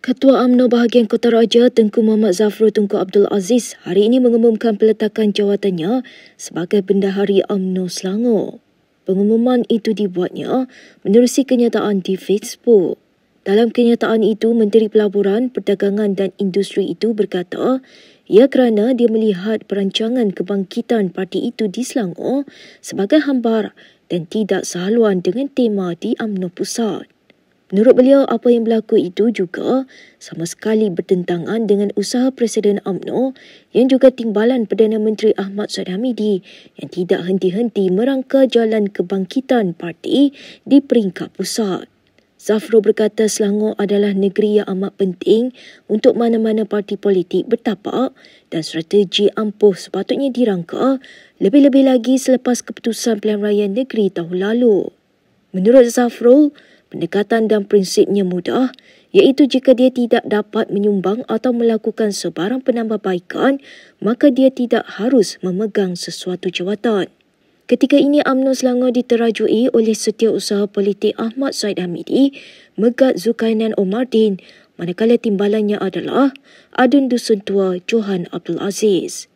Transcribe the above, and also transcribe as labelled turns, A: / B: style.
A: Ketua UMNO bahagian Kota Raja Tengku Muhammad Zafru Tengku Abdul Aziz hari ini mengumumkan peletakan jawatannya sebagai Bendahari UMNO Selangor. Pengumuman itu dibuatnya menerusi kenyataan di Facebook. Dalam kenyataan itu, Menteri Pelaburan, Perdagangan dan Industri itu berkata ia kerana dia melihat perancangan kebangkitan parti itu di Selangor sebagai hambar dan tidak sehaluan dengan tema di UMNO Pusat. Menurut beliau, apa yang berlaku itu juga sama sekali bertentangan dengan usaha Presiden UMNO yang juga timbalan Perdana Menteri Ahmad Syed Hamidi yang tidak henti-henti merangka jalan kebangkitan parti di peringkat pusat. Zafro berkata Selangor adalah negeri yang amat penting untuk mana-mana parti politik bertapak dan strategi ampuh sepatutnya dirangka lebih-lebih lagi selepas keputusan pilihan raya negeri tahun lalu. Menurut Zafrul, Pendekatan dan prinsipnya mudah, iaitu jika dia tidak dapat menyumbang atau melakukan sebarang penambahbaikan, maka dia tidak harus memegang sesuatu jawatan. Ketika ini UMNO Selangor diterajui oleh setiausaha politik Ahmad Said Hamidi, Megat Zukainan Omardin, manakala timbalannya adalah Adun Dusun Tua Johan Abdul Aziz.